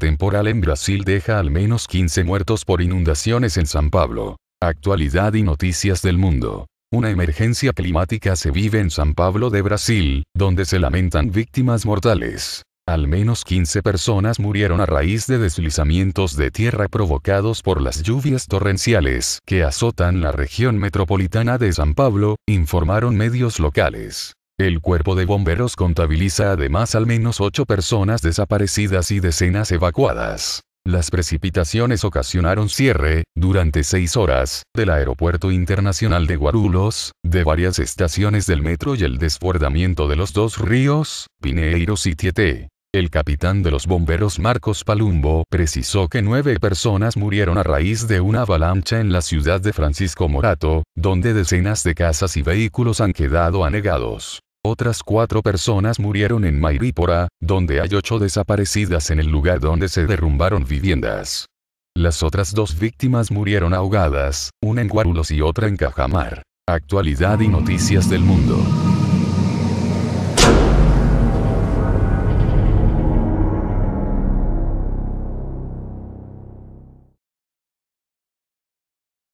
temporal en Brasil deja al menos 15 muertos por inundaciones en San Pablo. Actualidad y noticias del mundo. Una emergencia climática se vive en San Pablo de Brasil, donde se lamentan víctimas mortales. Al menos 15 personas murieron a raíz de deslizamientos de tierra provocados por las lluvias torrenciales que azotan la región metropolitana de San Pablo, informaron medios locales. El cuerpo de bomberos contabiliza además al menos ocho personas desaparecidas y decenas evacuadas. Las precipitaciones ocasionaron cierre, durante seis horas, del Aeropuerto Internacional de Guarulhos, de varias estaciones del metro y el desbordamiento de los dos ríos, Pineiros y Tieté. El capitán de los bomberos Marcos Palumbo precisó que nueve personas murieron a raíz de una avalancha en la ciudad de Francisco Morato, donde decenas de casas y vehículos han quedado anegados. Otras cuatro personas murieron en Mairípora, donde hay ocho desaparecidas en el lugar donde se derrumbaron viviendas. Las otras dos víctimas murieron ahogadas, una en Guarulhos y otra en Cajamar. Actualidad y noticias del mundo.